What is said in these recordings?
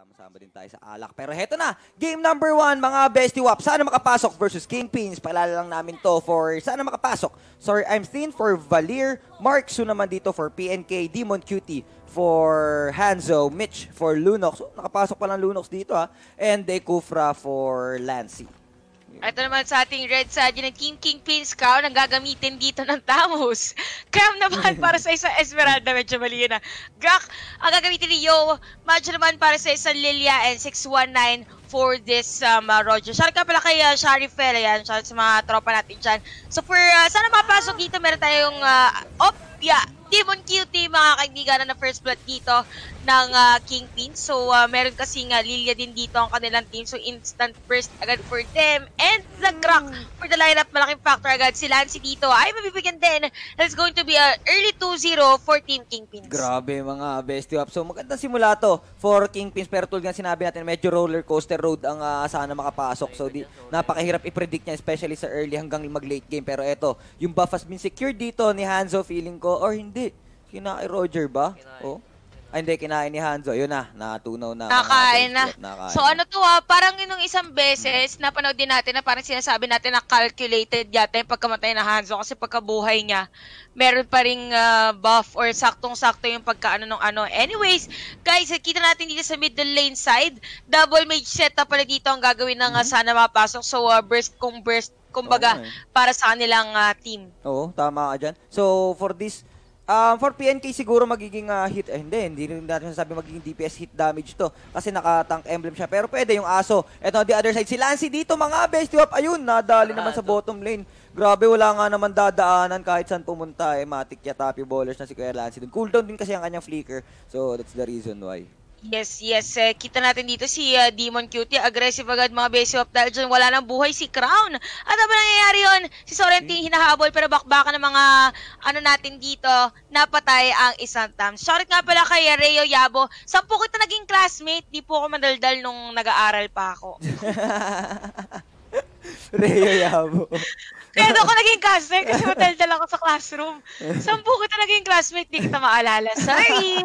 Sama-sama din tayo sa alak. Pero heto na, game number one, mga bestie wap. Sana makapasok versus Kingpins. Palala lang namin to for sana makapasok. Sorry, I'm Steen for Valir. Mark Su naman dito for PNK. Demon Cutie for Hanzo. Mitch for Lunox. Oh, nakapasok pa lang Lunox dito ha. And Dekufra for Lancy. Ito naman sa ating Red side, ng King King Pins Cow nang gagamitin dito ng Tamos. Cam naman para sa isang Esmeralda, medyo mali yun ah. Gak, ang gagamitin ni Yo, Madge naman para sa isang Lilia and 619 for this um, uh, Roger. Shout ka pala kay uh, Sharifel, ayan, shout sa mga tropa natin dyan. So for, uh, sana mapasok dito, meron tayong, uh, op, yeah, Demon QT mga kaibigan na, na first blood dito ng uh, Kingpin. So, uh, meron kasi nga Lilia din dito ang kanilang team. So, instant burst agad for them. And the hmm. crack for the lineup, malaking factor agad. Si Lancy dito ay mabibigyan din. That's going to be a early 2-0 for Team Kingpins. Grabe mga bestie up. So, magandang simula to for Kingpins. Pero tulad nga sinabi natin, medyo roller coaster road ang uh, sana makapasok. So, di, napakahirap i-predict niya, especially sa early hanggang mag-late game. Pero eto, yung buff has been secured dito ni Hanzo, feeling ko, or hindi. Kinai Roger ba? Kina oh. Ay, ah, hindi, kinain ni Hanzo. Yun na, natunaw na. Nakain na. Nakain. So ano to ha, ah, parang yun isang beses, napanood din natin na parang sinasabi natin na calculated yata yung pagkamatay na Hanzo kasi pagkabuhay niya, meron pa rin uh, ah, buff or saktong-sakto yung pagkaano nung ano. Anyways, guys, kita natin dito sa middle lane side, double mage setup pala dito ang gagawin ng mm-hmm. sana mapasok. So uh, burst kung burst, kumbaga, oh, eh. okay. para sa kanilang uh, team. Oo, tama ka dyan. So for this, Um, for PNK siguro magiging uh, hit, eh, hindi, hindi rin natin sabi magiging DPS hit damage to kasi naka-tank emblem siya. Pero pwede yung aso. Ito on the other side, si Lancy dito mga best up. Ayun, nadali naman sa bottom lane. Grabe, wala nga naman dadaanan kahit saan pumunta. Eh, matik yata, Bowlers na si Kuya Lancy dun. Cooldown din kasi ang kanyang flicker. So, that's the reason why. Yes, yes. Eh, kita natin dito si uh, Demon Cutie. Aggressive agad mga base of dahil dyan wala nang buhay si Crown. At ano nangyayari yun? Si Sorrentine hmm. hinahabol pero bakbakan ng mga ano natin dito. Napatay ang isang tam. Short nga pala kay Rayo Yabo. Saan po kita naging classmate? Di po ako mandaldal nung nag-aaral pa ako. Rayo Yabo. Kaya doon ako naging caster kasi matal-tal ako sa classroom. Sampu ko talaga yung classmate, di kita maalala. Sorry!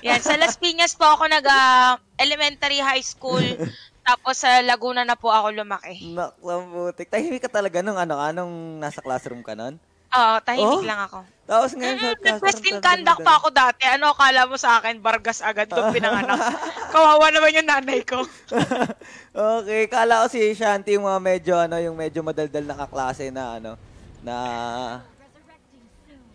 Yan, sa Las Piñas po ako nag ah, elementary high school. Tapos sa Laguna na po ako lumaki. Naklamutik. Tahimik ka talaga nung ano, anong ah, nasa classroom ka nun? Oo, tahimik oh? lang ako. Tapos ngayon sa mm, Nag-question conduct pa ako dati. Ano akala mo sa akin? Bargas agad itong oh. pinanganak. Kawawa naman yung nanay ko. okay, kala ko si Shanti yung mga medyo, ano, yung medyo madaldal na kaklase na, ano, na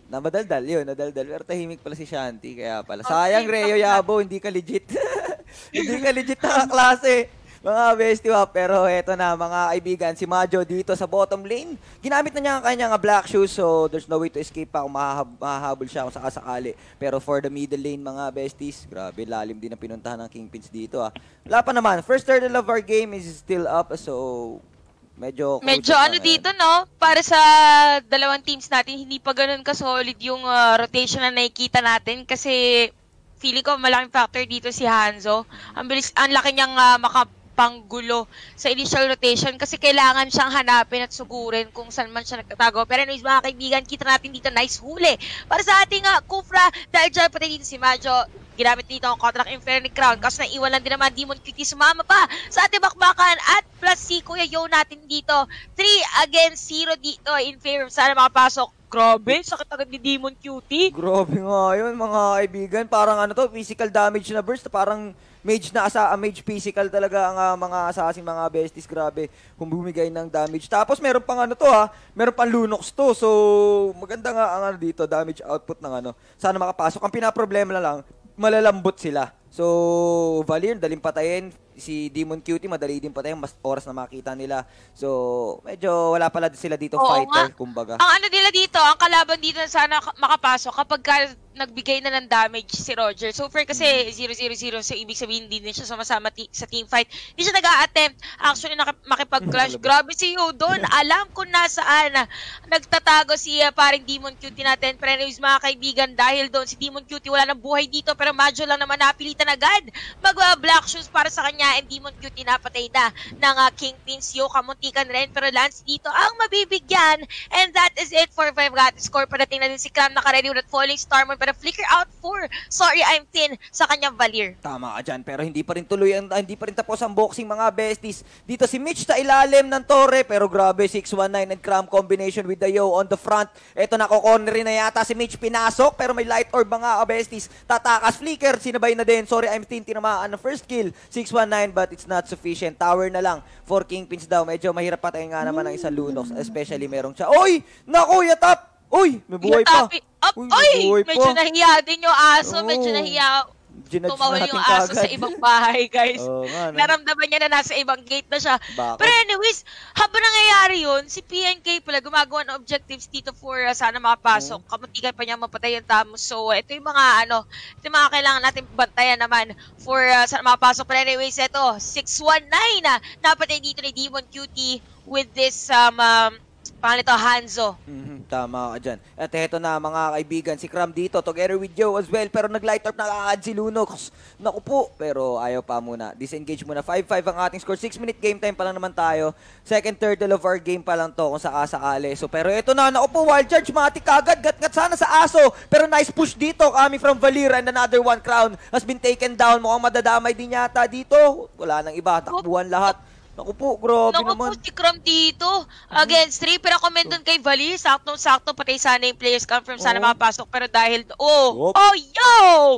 na madaldal yun, nadaldal. Pero tahimik pala si Shanti, kaya pala. Oh, Sayang, Reyo Yabo, hindi ka legit. hindi ka legit na kaklase mga bestie wap, pero eto na mga kaibigan, si Majo dito sa bottom lane, ginamit na niya ang kanyang ah, black shoes, so there's no way to escape pa kung mahahab- mahahabol siya kung sakasakali. Pero for the middle lane mga besties, grabe, lalim din ang pinuntahan ng Kingpins dito ah. Wala pa naman, first turtle of our game is still up, so Medyo Medyo ano ngayon. dito no, para sa dalawang teams natin hindi pa ganoon ka solid yung uh, rotation na nakikita natin kasi feeling ko malaking factor dito si Hanzo. Ang bilis ang laki niyang uh, maka panggulo sa initial rotation kasi kailangan siyang hanapin at sugurin kung saan man siya nagtatago. Pero anyways mga kaibigan, kita natin dito nice huli para sa ating uh, Kufra dahil dyan pati dito si Majo ginamit dito ang contract Inferno Crown kasi naiwan lang din naman Demon Cutie sumama pa sa ating bakbakan at plus si Kuya Yo natin dito 3 against 0 dito in favor sana makapasok Grabe, sakit agad ni Demon Cutie. Grabe nga yun, mga kaibigan. Parang ano to, physical damage na burst. Parang mage na asa, uh, mage physical talaga ang uh, mga assassin, mga besties, grabe, kung bumigay ng damage. Tapos meron pang ano to ha, ah, meron pang Lunox to. So maganda nga ang ano dito, damage output ng ano. Sana makapasok. Ang pinaproblema na lang, malalambot sila. So, Valir, daling patayin. Si Demon Cutie, madali din patayin. Mas oras na makita nila. So, medyo wala pala sila dito Oo, fighter, nga. kumbaga. Ang ano nila dito, ang kalaban dito na sana makapasok kapag ka nagbigay na ng damage si Roger. So fair kasi 0-0-0 mm-hmm. so ibig sabihin hindi din siya sumasama ti- sa team fight. Hindi siya nag-a-attempt actually nak- makipag-clash. Mm-hmm. Grabe si Yu doon. Alam ko nasaan. Nagtatago si uh, paring Demon Cutie natin. Pero anyways mga kaibigan dahil doon si Demon Cutie wala nang buhay dito pero Majo lang naman napilitan agad. Magwa-black shoes para sa kanya and Demon Cutie napatay na ng uh, Kingpins. Yo kamuntikan rin pero Lance dito ang mabibigyan and that is it for 5 Rat Score. Parating na din si Clam nakaready ulit. Falling Star pero flicker out for Sorry, I'm thin sa kanyang Valir. Tama ka dyan, pero hindi pa rin tuloy, ang, ah, hindi pa rin tapos ang boxing mga besties. Dito si Mitch sa ilalim ng torre, pero grabe, 619 and cram combination with the yo on the front. Eto na, kukonry na yata si Mitch pinasok, pero may light orb mga ah, besties. Tatakas flicker, sinabay na din. Sorry, I'm thin, tinamaan ng first kill. 619, but it's not sufficient. Tower na lang for Kingpins daw. Medyo mahirap patayin nga naman ang isang Lunox, especially merong siya. Oy! Naku, yatap! Uy, may buhay pa. Up, Uy, may Uy, buhay medyo pa. nahiya din yung aso, oh. medyo nahiya Ginudge tumawal yung aso kagad. sa ibang bahay, guys. Oh, Naramdaman niya na nasa ibang gate na siya. Bakit? Pero anyways, habang nangyayari yun, si PNK pala gumagawa ng objectives dito for uh, sana makapasok. Oh. Kamatikan pa niya mapatay yung tamo. So, ito yung mga ano, ito yung mga kailangan natin bantayan naman for uh, sana makapasok. Pero anyways, ito, 619 na ah. napatay dito ni Demon Cutie with this um, um Pangalito, Hanzo. Mm-hmm, tama ka dyan. At heto na mga kaibigan, si Kram dito, together with Joe as well. Pero nag-light up na si Lunox. Naku po. Pero ayaw pa muna. Disengage muna. 5-5 ang ating score. 6-minute game time pa lang naman tayo. Second third of our game pa lang to kung sakasakali. So, pero eto na. Naku po, wild charge. Matik agad. Gat-gat sana sa aso. Pero nice push dito. Kami from Valira and another one crown has been taken down. Mukhang madadamay din yata dito. Wala nang iba. Takbuhan lahat. Naku po, grabe Naku naman. Naku po, si Crom dito. Mm-hmm. Against three, pero comment kay Vali. Sakto-sakto, pati sana yung players come from. Sana oh. makapasok. Pero dahil, oh, oh, yo!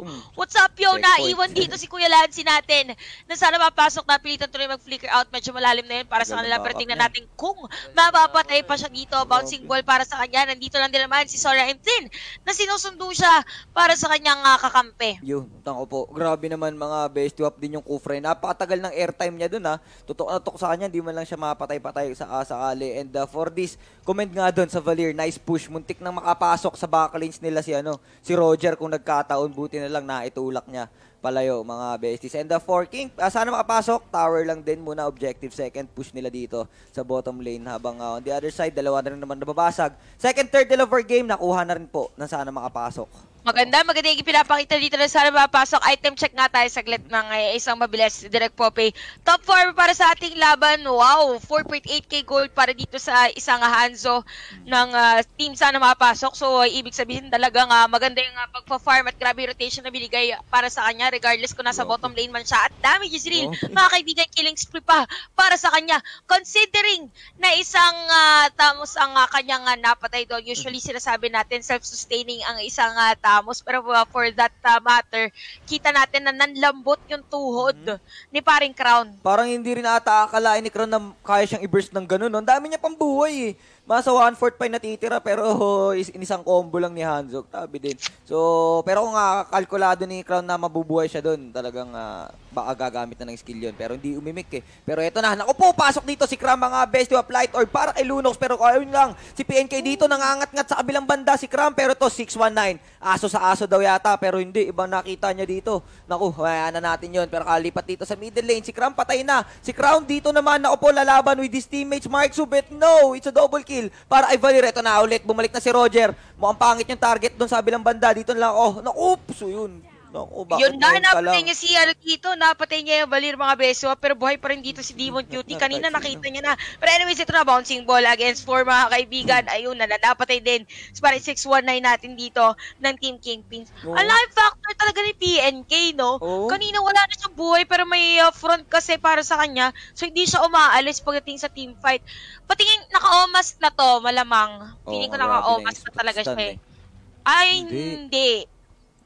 Mm. What's up, yo? Naiwan dito si Kuya Lancy natin. Na sana makapasok, napilitan tuloy mag-flicker out. Medyo malalim na yun para sa kanila. Pero tingnan natin kung mapapatay pa siya dito. Bouncing ball para sa kanya. Nandito lang din naman si Sora Emtin na sinusundo siya para sa kanyang uh, kakampi. Yun, tango po. Grabe naman mga best. up din yung Kufre. Napakatagal ng airtime niya dun, ha. Ah. Totoo na tumatok sa kanya, hindi man lang siya mapatay-patay sa uh, And uh, for this, comment nga doon sa Valier, nice push. Muntik nang makapasok sa backlines nila si ano, si Roger kung nagkataon, buti na lang na itulak niya palayo mga besties. And the uh, 4 King, uh, sana makapasok. Tower lang din muna objective. Second push nila dito sa bottom lane. Habang uh, on the other side, dalawa na rin naman nababasag. Second, third deliver game, nakuha na rin po na sana makapasok. Maganda, maganda yung pinapakita dito na sana mapasok. Item check nga tayo saglit ng eh, isang mabilis direct Popeye. Top 4 para sa ating laban. Wow, 4.8k gold para dito sa isang Hanzo ng uh, team sana mapasok. So, uh, ibig sabihin talaga nga maganda yung uh, pagpa-farm at grabe rotation na binigay para sa kanya regardless kung nasa oh. bottom lane man siya. At damage is real. Okay. Oh. Mga kaibigan, killing spree pa para sa kanya. Considering na isang uh, tamos ang uh, kanyang uh, napatay doon. Usually mm. sinasabi natin self-sustaining ang isang uh, tao Ramos. Pero uh, for that uh, matter, kita natin na nanlambot yung tuhod mm-hmm. ni paring Crown. Parang hindi rin ata akalain ni Crown na kaya siyang i-burst ng ganun. Ang dami niya pang buhay eh. Masa one-fourth pa yung natitira pero is, inisang combo lang ni Hanzog. Tabi din. So, pero kung uh, kalkulado ni Crown na mabubuhay siya doon, talagang uh, baka gagamit na ng skill yon Pero hindi umimik eh. Pero eto na. Naku po, pasok dito si Crown mga best to applied or para kay Lunox. Pero ayun lang, si PNK dito nangangat-ngat sa kabilang banda si Crown. Pero to 619. Aso sa aso daw yata. Pero hindi, ibang nakita niya dito. Naku, hayaan na natin yon Pero kalipat dito sa middle lane. Si Crown patay na. Si Crown dito naman, naku po, lalaban with his teammates. Mark Subet, no! It's a double kill kill para ay Valera. Ito na ulit, bumalik na si Roger. Mukhang pangit yung target doon sa bilang banda. Dito na lang, oh, na, oops, so yun. Nung, oh, Yun na, napatay niya si ano dito, napatay niya yung Valir mga beso, pero buhay pa rin dito si Demon Cutie. Kanina nakita niya na. Pero anyways, ito na, bouncing ball against four mga kaibigan. Hmm. Ayun na, napatay din. So, 619 natin dito ng Team Kingpins. Oh. Ang factor talaga ni PNK, no? Oh. Kanina wala na siyang buhay, pero may uh, front kasi para sa kanya. So, hindi siya umaalis pagdating sa team fight. Patingin, naka-omas na to, malamang. Feeling ko naka-omas na talaga siya eh. Ay, hindi. hindi.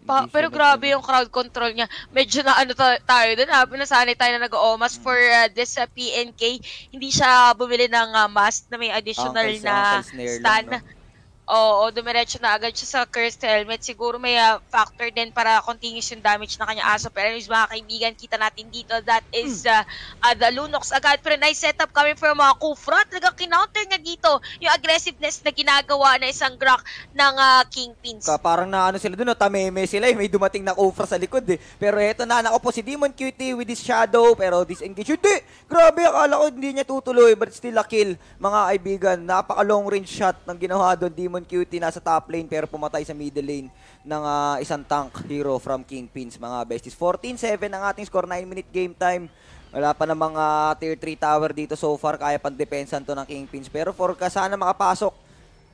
Pa, pero grabe yung crowd control niya. Medyo na ano tayo din, Habang nasanay tayo na nag-omas mm. for uh, this uh, PNK, hindi siya bumili ng uh, mask na may ah, additional oh, na stand. Lang, no? Oo, dumiretso na agad siya sa cursed helmet. Siguro may uh, factor din para continuous yung damage na kanya aso. Pero anyways, mga kaibigan, kita natin dito. That is hmm. uh, uh, the Lunox agad. Pero nice setup coming from uh, Kufra. Talagang kinounter niya dito yung aggressiveness na ginagawa na isang Grok ng uh, Kingpins. Ka, parang naano sila dun, no? tameme sila. Eh. May dumating na Kufra sa likod eh. Pero eto na, nako po si Demon QT with his shadow. Pero disengage. Hindi! Grabe, akala ko hindi niya tutuloy. But still a kill, mga kaibigan. Napaka long range shot ng ginawa doon Demon Demon Cutie nasa top lane pero pumatay sa middle lane ng uh, isang tank hero from Kingpins mga besties. 14-7 ang ating score, 9-minute game time. Wala pa namang uh, tier 3 tower dito so far, kaya pang depensan to ng Kingpins. Pero for ka, sana makapasok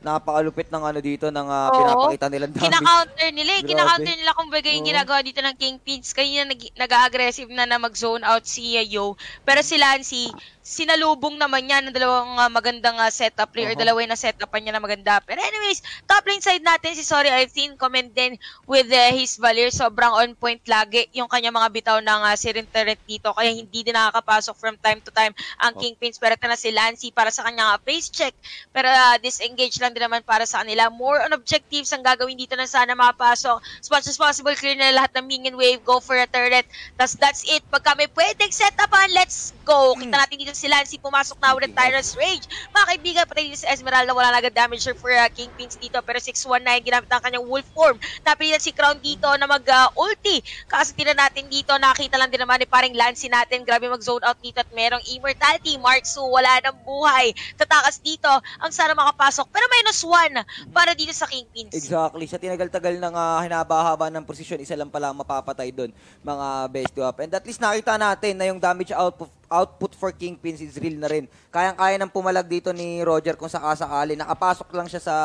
napakalupit ng ano dito ng uh, pinapakita nila dami. Kina-counter nila, eh. kina-counter nila kung bagay yung ginagawa dito ng Kingpins. Kanina nag- nag-aggressive na na mag-zone out si uh, Yo. Pero si Lancy, sinalubong naman niya ng dalawang uh, magandang uh, setup player, uh-huh. dalawa na setupan niya na maganda. Pero anyways, top lane side natin si Sorry I've seen comment din with uh, his Valir. Sobrang on point lagi yung kanya mga bitaw ng uh, Siren dito. Kaya hindi din nakakapasok from time to time ang uh-huh. Kingpins. Pero ito na si Lancy para sa kanyang face check. Pero uh, disengage lang din naman para sa kanila. More on objectives ang gagawin dito na sana mapasok. As much as possible, clear na lahat ng minion wave, go for a turret. Tapos that's it. Pagka may pwedeng set upan, let's go. Hmm. Kita natin dito si Lancy, pumasok na ulit Tyrant's Rage. Mga kaibigan, patay dito si Esmeralda, wala na agad damage for uh, Kingpins dito. Pero 619, ginamit ang kanyang wolf form. Napilitan si Crown dito na mag-ulti. Uh, Kasi tinan natin dito, nakita lang din naman ni paring Lancy natin. Grabe mag-zone out dito at merong immortality. Mark Su, wala ng buhay. Tatakas dito, ang sana makapasok. Pero may minus 1 para dito sa Kingpins. Exactly. Sa tinagal-tagal ng uh, hinaba-haba ng position, isa lang pala mapapatay doon, mga best up. And at least nakita natin na yung damage output output for Kingpins is real na rin. Kayang-kaya ng pumalag dito ni Roger kung sakasakali. Nakapasok lang siya sa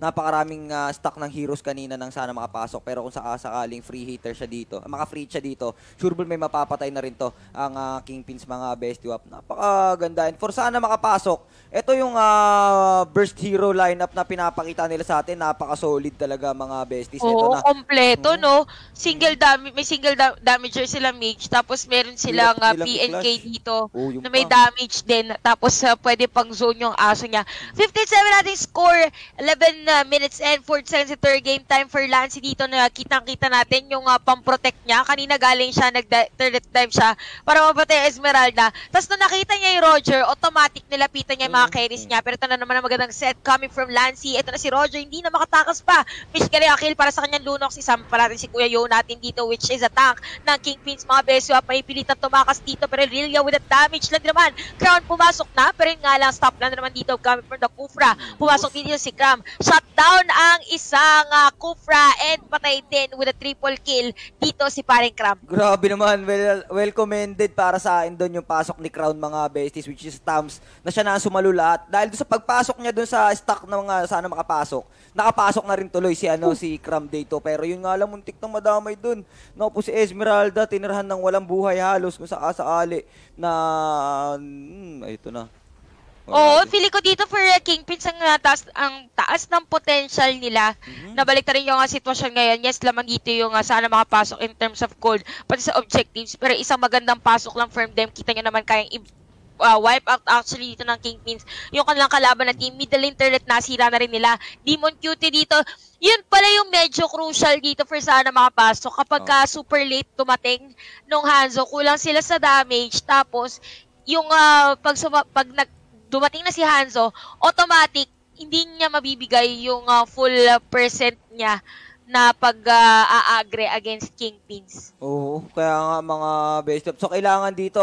napakaraming uh, stock ng heroes kanina nang sana makapasok. Pero kung sakasakaling free hitter siya dito, maka-free siya dito, sure may mapapatay na rin to ang uh, Kingpins mga bestie up. Napakaganda. And for sana makapasok, ito yung uh, burst hero lineup na pinapakita nila sa atin. Napaka-solid talaga mga besties. Oo, ito na. kompleto, mm-hmm. no? Single damage, may single da- damager sila mage, tapos meron silang uh, PNK dito oh, na may pa. damage din. Tapos uh, pwede pang zone yung aso niya. 57 nating score, 11 uh, minutes and 4 seconds sa third game time for Lance dito na kitang-kita natin yung uh, ah, pang-protect niya. Kanina galing siya, nag-third time siya para mapatay Esmeralda. Tapos na nakita niya yung Roger, automatic nilapitan niya yung mga mm. carries niya. Pero ito na naman ang magandang set coming from Lance. Ito na si Roger, hindi na makatakas pa. Fish yung Akil para sa kanyang Lunox. Isama pa natin si Kuya Yo natin dito which is a tank ng Kingpins. Mga beso, ah, may pilitan tumakas dito pero Lilia with a damage lang naman. Crown pumasok na pero yun nga lang stop lang naman dito coming from the Kufra. Mm. Pumasok dito si Cram. Siya shut down ang isang uh, Kufra and patay din with a triple kill dito si Paring Cram. Grabe naman. Well, well commended para sa akin doon yung pasok ni Crown mga besties which is Tams na siya na ang sumalo Dahil doon sa pagpasok niya doon sa stock ng mga sana makapasok, nakapasok na rin tuloy si ano si Cram dito. Pero yun nga lang muntik nang madamay doon. No po si Esmeralda tinirhan ng walang buhay halos kung sa asa ali na mm, ito na. Oo, oh, feeling ko dito for uh, Kingpins ang taas, ang taas ng potential nila. Mm-hmm. Nabalik na rin yung uh, sitwasyon ngayon. Yes, lamang dito yung uh, sana makapasok in terms of gold, pati sa objectives. Pero isang magandang pasok lang from them. Kita nyo naman kayang uh, wipe out actually dito ng Kingpins. Yung kanilang kalaban na team, middle internet, nasira na rin nila. Demon Cutie dito, yun pala yung medyo crucial dito for sana makapasok. Kapag oh. ka super late tumating nung Hanzo, kulang sila sa damage. Tapos, yung uh, pag, suma- pag nag dumating na si Hanzo, automatic, hindi niya mabibigay yung uh, full percent niya na pag-aagre uh, against Kingpins. Oo, kaya nga mga best of. So, kailangan dito,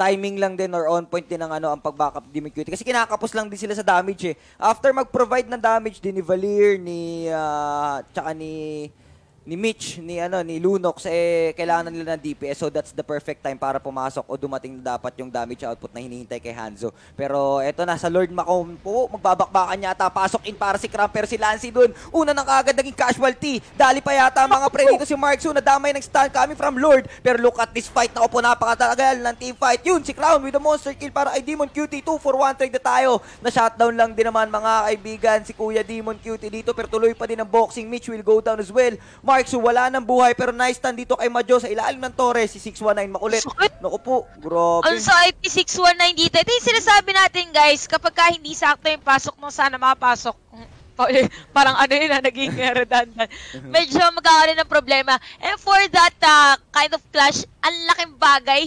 timing lang din or on point din ang ano ang pag-backup ni McCute. Kasi kinakapos lang din sila sa damage eh. After mag-provide ng damage din ni Valir, ni, uh, tsaka ni ni Mitch, ni ano, ni Lunox eh kailangan nila ng DPS so that's the perfect time para pumasok o dumating na dapat yung damage output na hinihintay kay Hanzo. Pero eto na sa Lord Macomb po, magbabakbakan yata pasok in para si Cramper si Lancy doon. Una nang agad naging casualty. Dali pa yata mga pre dito si Mark Su na damay ng stun coming from Lord. Pero look at this fight na opo napakatagal ng team fight. Yun si Crown with the monster kill para ay Demon QT 2 for 1 trade na tayo. Na shutdown lang din naman mga kaibigan si Kuya Demon QT dito pero tuloy pa din ang boxing. Mitch will go down as well so wala nang buhay, pero nice stand dito kay Majo sa ilalim ng Torres, si 619 makulit. Naku po, grabe. Also, IP 619 dito. Ito yung sinasabi natin, guys, kapag ka hindi sakto yung pasok mo, sana makapasok. Parang ano yun na ah, naging redundant. Medyo magkakaroon ng problema. And for that uh, kind of clash, ang laking bagay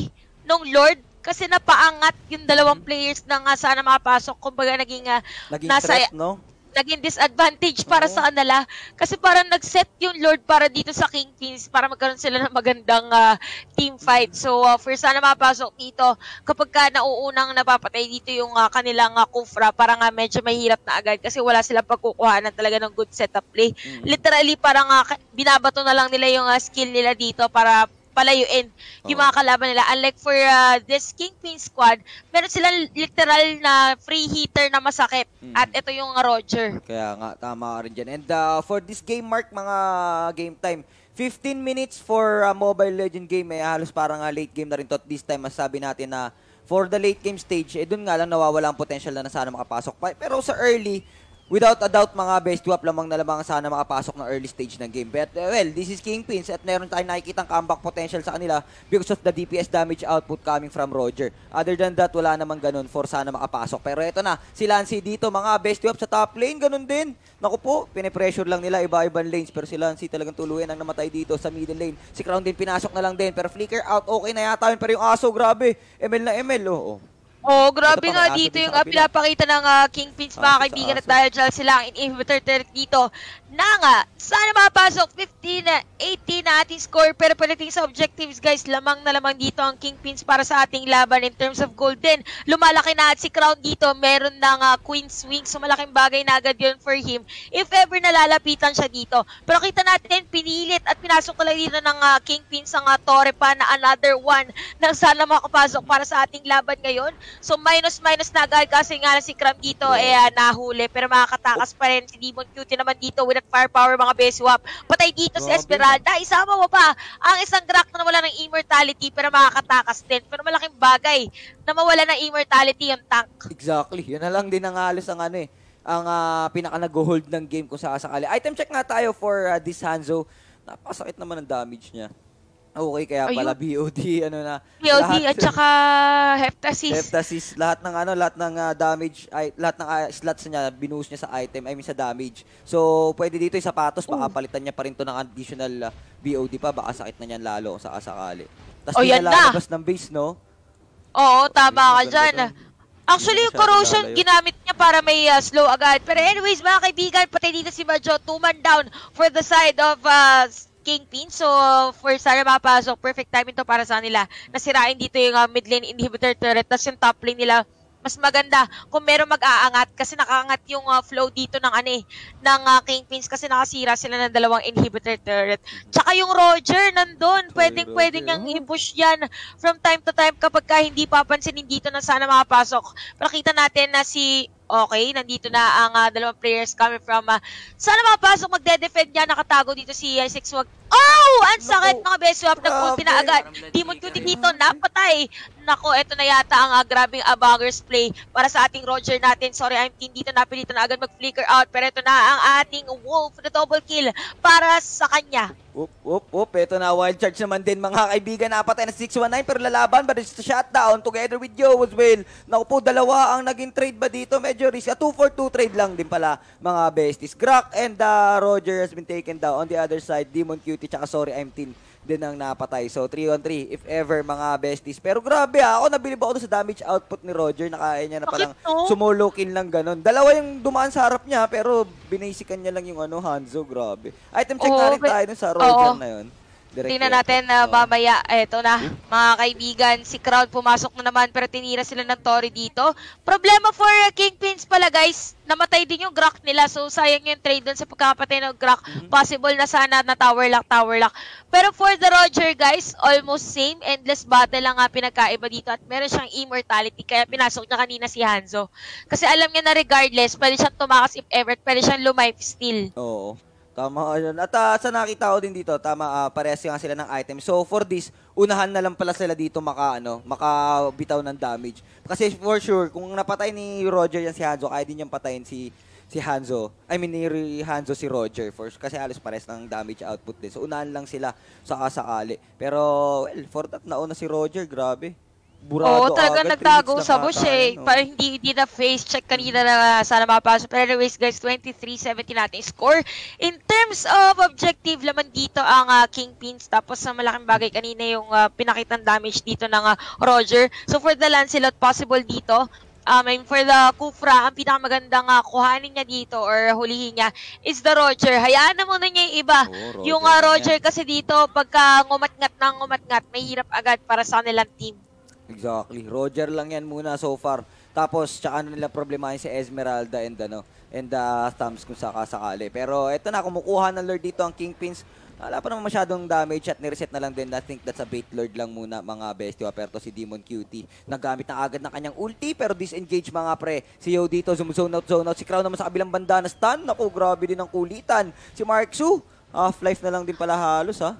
nung Lord kasi napaangat yung dalawang mm-hmm. players na nga sana makapasok. Kumbaga naging, uh, naging nasa, threat, no? naging disadvantage para Oo. sa kanila kasi parang nag-set yung Lord para dito sa Kingpins para magkaroon sila ng magandang uh, team fight. So uh, ah, first sana mapasok dito kapag ka nauunang napapatay dito yung uh, kanilang uh, kufra para nga medyo mahirap na agad kasi wala silang pagkukuha talaga ng good setup play. Mm. Literally parang uh, binabato na lang nila yung uh, skill nila dito para palayuin oh. yung mga kalaban nila. Unlike for uh, this Kingpin squad, meron silang literal na free hitter na masakit. Mm. At ito yung Roger. Kaya nga, tama rin dyan. And uh, for this game, Mark, mga game time, 15 minutes for uh, Mobile Legend game, eh, halos parang uh, late game na rin to. this time, masabi natin na for the late game stage, eh, doon nga lang nawawala ang potential na sana makapasok pa. Pero sa early, Without a doubt, mga best swap lamang na lamang sana makapasok ng early stage ng game. But, uh, well, this is Kingpins at meron tayong nakikitang comeback potential sa kanila because of the DPS damage output coming from Roger. Other than that, wala namang ganun for sana makapasok. Pero eto na, si Lancy dito, mga best swap sa top lane, ganun din. Naku po, pinipressure lang nila iba-ibang lanes pero si Lancy talagang tuluyan ang namatay dito sa middle lane. Si Crown din pinasok na lang din pero flicker out, okay na yata yun. Pero yung aso, grabe, ML na ML, oo. Oh, oh. Oh, grabe nga dito yung uh, pinapakita ng uh, Kingpins ah, mga kaibigan ah, at dahil dyan sila ang inhibitor dito na nga, sana mapasok 15 na 18 na ating score pero pagdating sa objectives guys, lamang na lamang dito ang Kingpins para sa ating laban in terms of gold din. Lumalaki na at si Crown dito, meron ng uh, Queen's wings. so malaking bagay na agad yun for him if ever nalalapitan siya dito. Pero kita natin, pinilit at pinasok talaga dito ng uh, Kingpins ang uh, ah, Torre pa na another one na sana makapasok para sa ating laban ngayon. So minus-minus na agad kasi nga si Crown dito eh uh, nahuli pero makakatakas pa rin si Demon Cutie naman dito with a firepower mga Beswap. Patay dito Grabe si Esmeralda. Na. Isama mo pa ang isang Drak na nawala ng immortality pero makakatakas din. Pero malaking bagay na mawala ng immortality yung tank. Exactly. Yun na lang din ang alis ang ano eh ang uh, pinaka nag-hold ng game kung sakasakali. Item check nga tayo for uh, this Hanzo. Napasakit naman ang damage niya. Okay, kaya pala Ayun. BOD, ano na. BOD lahat, at saka Heptasis. Heptasis, lahat ng ano, lahat ng uh, damage, ay, lahat ng uh, slots niya, binuhos niya sa item, I mean sa damage. So, pwede dito yung sapatos, baka oh. palitan niya pa rin to ng additional uh, ah, BOD pa, baka sakit na niyan lalo sa asakali. Tapos oh, yan na. ng base, no? Oo, tama ka dyan. Actually, yung corrosion, ginamit niya para may uh, slow agad. Pero anyways, mga kaibigan, pati dito si Majo, two man down for the side of uh, Kingpin. So, for Sara mapasok, perfect timing to para sa nila. Nasirain dito yung uh, mid lane inhibitor turret, tapos yung top lane nila mas maganda kung meron mag-aangat kasi nakaangat yung uh, flow dito ng ano eh, ng uh, Kingpins kasi nakasira sila ng dalawang inhibitor turret. Tsaka yung Roger nandun, pwedeng Roger, pwedeng niyang huh? i-push yan from time to time kapag ka hindi papansinin dito na sana makapasok. Pero kita natin na si Okay, nandito na ang uh, dalawang players coming from... Uh, sana makapasok magde-defend niya. Nakatago dito si uh, Six Oh! Ang sakit mga best swap. Nag-ulti na agad. Demon Cutie dito. Napatay. Nako, eto na yata ang uh, grabing abangers play para sa ating Roger natin. Sorry, I'm team dito. Napilitan na agad mag-flicker out. Pero eto na ang ating Wolf na double kill para sa kanya. Oop, oop, oop. Ito na, wild charge naman din mga kaibigan. Napatay na 619 pero lalaban ba? Just shutdown together with Joe as well. Naku po, dalawa ang naging trade ba dito? Medyo risk. A 2 for 2 trade lang din pala mga besties. Grak and uh, Roger has been taken down. On the other side, Demon Cutie tsaka Sorry I'm Teen din ang napatay. So, 3 on 3, if ever, mga besties. Pero grabe ha, ah, ako nabilib ako sa damage output ni Roger. na kaya niya na parang no? sumulukin lang ganun. Dalawa yung dumaan sa harap niya, pero binasikan niya lang yung ano, Hanzo. Grabe. Item check oh, na rin tayo dun sa Roger oh. na yun. Direct Tingnan natin uh, mamaya, eto na, hmm? mga kaibigan, si Crown pumasok na naman pero tinira sila ng Tori dito. Problema for uh, Kingpins pala guys, namatay din yung Grak nila so sayang yung trade dun sa pagkapatay ng Grak. Hmm? Possible na sana na tower lock, tower lock. Pero for the Roger guys, almost same, endless battle lang nga pinagkaiba dito at meron siyang immortality kaya pinasok niya kanina si Hanzo. Kasi alam niya na regardless, pwede siyang tumakas if ever, pwede siyang lumife still. Oo. Tama yun. At uh, sa nakita ko din dito, tama, uh, parehas nga sila ng item. So for this, unahan na lang pala sila dito maka, ano, makabitaw ng damage. Kasi for sure, kung napatay ni Roger yan si Hanzo, kaya din niyang patayin si si Hanzo. I mean, ni Hanzo si Roger first. Kasi halos pares ng damage output din. So, unahan lang sila sa kasakali. Pero, well, for that, nauna si Roger. Grabe burado Oo, talaga nagtago sa bush eh. No? Parang hindi, hindi na face check kanina na sana mapasok. Pero anyways guys, 23-17 natin score. In terms of objective, laman dito ang uh, Kingpins. Tapos sa malaking bagay kanina yung uh, pinakitang damage dito ng uh, Roger. So for the Lancelot, possible dito. Um, and for the Kufra, ang pinakamagandang uh, kuhanin niya dito or hulihin niya is the Roger. Hayaan na muna niya yung iba. Oh, Roger yung uh, Roger kasi dito, pagka ngumatngat ng ngumatngat, may hirap agad para sa kanilang team. Exactly. Roger lang yan muna so far. Tapos, tsaka na nila problemahin si Esmeralda and ano, and uh, Thumbs kung sakasakali. Pero eto na, kumukuha ng Lord dito ang Kingpins. Wala pa naman masyadong damage at nireset na lang din. I think that's a bait lord lang muna mga bestio. Aperto si Demon QT. Nagamit na agad ng kanyang ulti pero disengage mga pre. Si Yo dito, zoom zone out, zone out. Si Crown naman sa kabilang banda na stun. Naku, grabe din ang kulitan. Si Mark Su, half-life na lang din pala halos ha.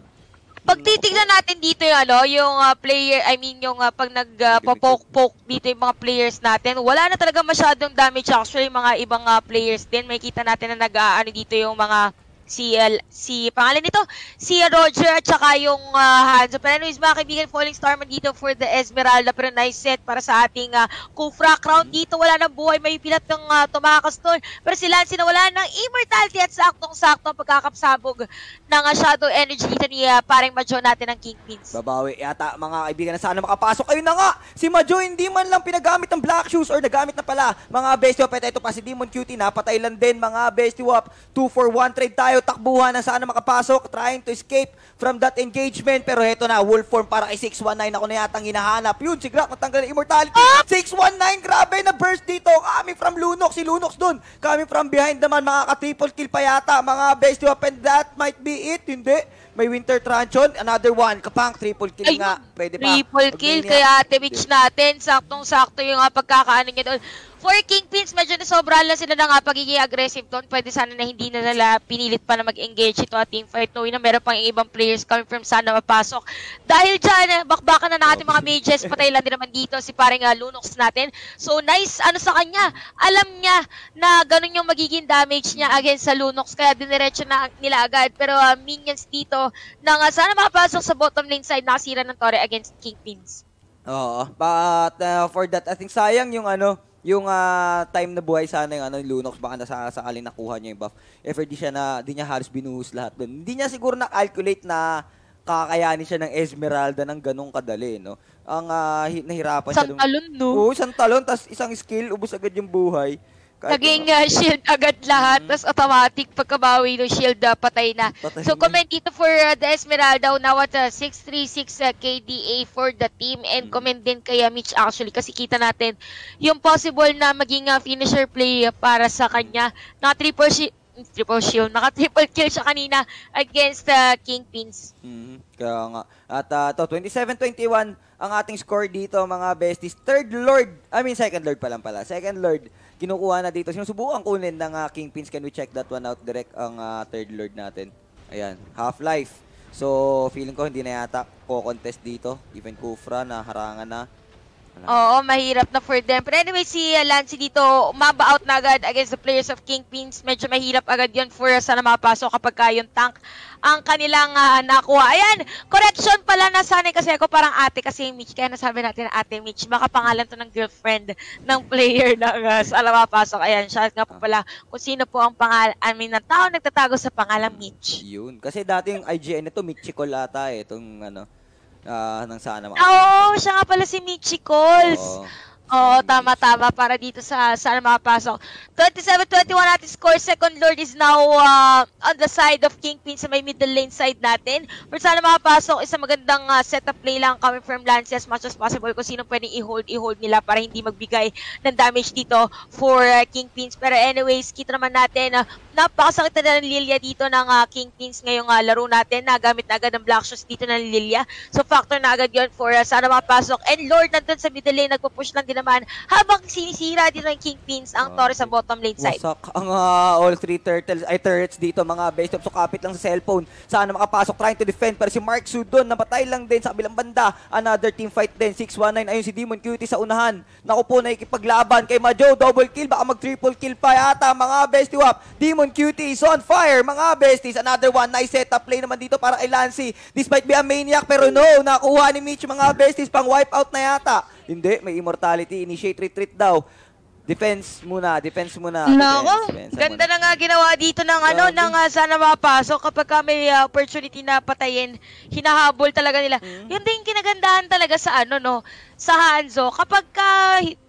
Pag titignan natin dito yung ano, yung uh, player, I mean yung uh, pag nag poke ah, poke dito yung mga players natin, wala na talaga masyadong damage actually mga ibang uh, players din. Makikita natin na nag aano dito yung mga si uh, si pangalan nito si Roger at saka yung uh, Hanzo pero anyways mga kaibigan Falling Starman dito for the Esmeralda pero nice set para sa ating uh, Kufra Crown dito wala nang buhay may pilat ng uh, tumakas doon pero si Lance nawala ng immortality at saktong-sakto ang pagkakapsabog ng uh, Shadow Energy dito ni uh, parang Majo natin ng Kingpins Babawi yata mga kaibigan na sana makapasok ayun na nga si Majo hindi man lang pinagamit ng Black Shoes or nagamit na pala mga Bestie Wap ito pa si Demon Cutie napatay lang din mga Bestie Wap 2 for 1 trade tayo tayo, takbuhan na saan makapasok, trying to escape from that engagement. Pero heto na, wolf form para kay 619. Ako na yata ang hinahanap. Yun, si Grak natanggal ng immortality. Ah! 619, grabe na burst dito. Kami from Lunox, si Lunox dun. Kami from behind naman, makaka-triple kill pa yata. Mga best weapon, that might be it. Hindi. May Winter Truncheon, another one. Kapang, triple kill Ay, nga. Pwede triple pa. Triple kill kay Ate Mitch natin. Saktong-sakto yung pagkakaanin niya doon for Kingpins, medyo na sobra lang sila na nga pagiging aggressive doon. Pwede sana na hindi na nila pinilit pa na mag-engage ito at ah, team fight knowing na meron pang ibang players coming from sana mapasok. Dahil dyan, eh, bakbakan na natin mga mages, patay lang din naman dito si paring uh, Lunox natin. So nice, ano sa kanya, alam niya na ganun yung magiging damage niya against sa Lunox kaya diniretso na nila agad. Pero uh, minions dito na nga sana makapasok sa bottom lane side nakasira ng Torre against Kingpins. Oo, but uh, for that, I think sayang yung ano, yung uh, time na buhay sana yung ano, yung Lunox, baka nasa alin nakuha niya yung buff. If di siya na, di niya halos binuhos lahat doon. Hindi niya siguro na-calculate na kakayanin siya ng Esmeralda ng ganong kadali, no? Ang uh, nahirapan isang siya. Isang talon, no? Oo, isang talon, tapos isang skill, ubos agad yung buhay. Naging ano. uh, shield agad lahat, mm-hmm. tapos automatic pagkabawi ng shield, uh, patay na. Patay so, na. comment dito for uh, the Esmeralda, unawa sa uh, 636 uh, KDA for the team, and mm-hmm. comment din kay uh, Mitch actually, kasi kita natin yung possible na maging uh, finisher play para sa kanya. Na triple shi- triple shield. Naka triple kill siya kanina against uh, Kingpins. Mm, kaya nga. At uh, to 27-21 ang ating score dito mga besties. Third Lord, I mean second Lord pa lang pala. Second Lord kinukuha na dito. Sinusubukan kunin ng uh, Kingpins. Can we check that one out direct ang uh, third lord natin? Ayan, half-life. So, feeling ko hindi na yata ko-contest dito. Even Kufra na harangan na. Oo, mahirap na for them. But anyway, si uh, Lance dito, umaba out na agad against the players of Kingpins. Medyo mahirap agad yon for sana mapasok kapag yung tank ang kanilang uh, nakuha. Ayan, correction pala na sana eh, kasi ako parang ate kasi Mitch. Kaya nasabi natin ate Mitch. Baka pangalan to ng girlfriend ng player ng uh, sana mapasok. Ayan, shout nga po pala kung sino po ang pangalan, I mean, ng tao nagtatago sa pangalan Mitch. Yun. Kasi dati yung IGN ito, Mitchie Colata eh. Itong ano, uh, nang sana ah, mga. Oo, oh, siya nga pala si Michi Coles. Oo. Oo, oh, tama-tama para dito sa saan makapasok. 27-21 natin score. Second Lord is now uh, on the side of Kingpin sa may middle lane side natin. For saan makapasok, isang magandang uh, set up play lang coming from Lance as much as possible kung sino pwedeng i-hold, i-hold nila para hindi magbigay ng damage dito for uh, Kingpins. Pero anyways, kita naman natin, uh, napakasakit na ng Lilia dito ng uh, Kingpins ngayong uh, laro natin. Nagamit na agad ng Black Shoes dito ng Lilia. So factor na agad yon for uh, saan makapasok. And Lord nandun sa middle lane, nagpo-push lang din naman habang sinisira dito ng Kingpins ang ah, Torres sa bottom lane side. Wasak ang uh, all three turtles, ay turrets dito mga base So kapit lang sa cellphone. Sana makapasok trying to defend pero si Mark Su Sudon napatay lang din sa kabilang banda. Another team fight din. 619 ayun si Demon Cutie sa unahan. Naku po nakikipaglaban kay Majo. Double kill. Baka mag triple kill pa yata mga bestie wap. Demon Cutie is on fire mga besties. Another one. Nice setup play naman dito para kay Lancy. This might be a maniac pero no. Nakuha ni Mitch mga besties pang wipeout na yata. Hindi, may immortality. Initiate retreat daw. Defense muna, defense muna. Nako, ganda muna. na nga ginawa dito ng ano, uh, ng uh, sana mapasok kapag ka may uh, opportunity na patayin, hinahabol talaga nila. Mm-hmm. Yun din kinagandahan talaga sa ano, no, sa Hanzo. Kapag ka,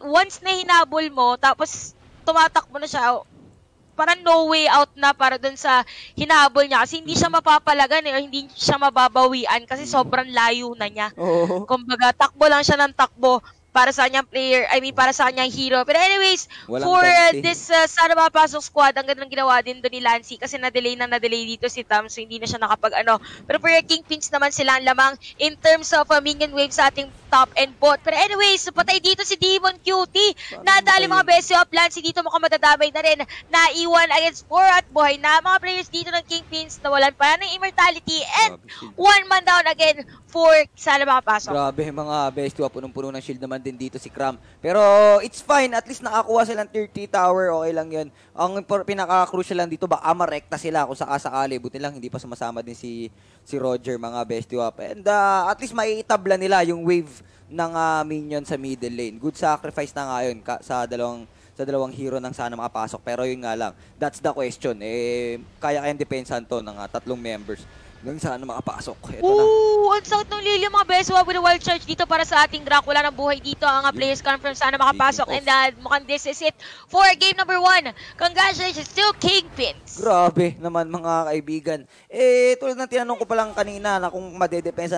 once na hinabol mo, tapos tumatakbo na siya, parang no way out na para dun sa hinahabol niya kasi hindi siya mm. mapapalagan eh, hindi siya mababawian kasi mm. sobrang layo na niya. Oo. Kumbaga, takbo lang siya ng takbo para sa kanyang player, I mean, para sa kanyang hero. Pero anyways, Walang for uh, this uh, sana mapasok squad, ang ganda ng ginawa din do ni Lancy kasi na-delay na na-delay dito si Tam, so hindi na siya nakapag-ano. Pero for Kingpins naman sila ang lamang in terms of uh, minion wave sa ating top and bot. Pero anyways, patay dito si Demon Cutie. Nadali mga beses of Lancy dito mukhang madadamay na rin. Naiwan against four at buhay na mga players dito ng Kingpins nawalan pa ng immortality and one man down again for sana makapasok. Grabe mga beses, punong-puno ng shield naman din dito si Cram. Pero it's fine, at least nakakuha silang tier 3 tower, okay lang yun. Ang pinaka-crucial lang dito, baka ah, marekta sila kung sakasakali. Buti lang hindi pa sumasama din si, si Roger, mga bestie up. And uh, at least maiitabla nila yung wave ng uh, minion sa middle lane. Good sacrifice na nga yun ka, sa dalawang sa dalawang hero nang sana makapasok. Pero yun nga lang, that's the question. Eh, kaya kayang depensahan to ng uh, tatlong members. Hanggang saan na makapasok. Ito Ooh, na. ang sakit ng Lilia mga best. Wag with wild charge dito para sa ating Drac. Wala ng buhay dito. Ang yeah. players confirm sana makapasok. And uh, mukhang this is it for game number one. Congratulations to Kingpins. Grabe naman mga kaibigan. Eh, tulad ng tinanong ko pa lang kanina na kung madedepensa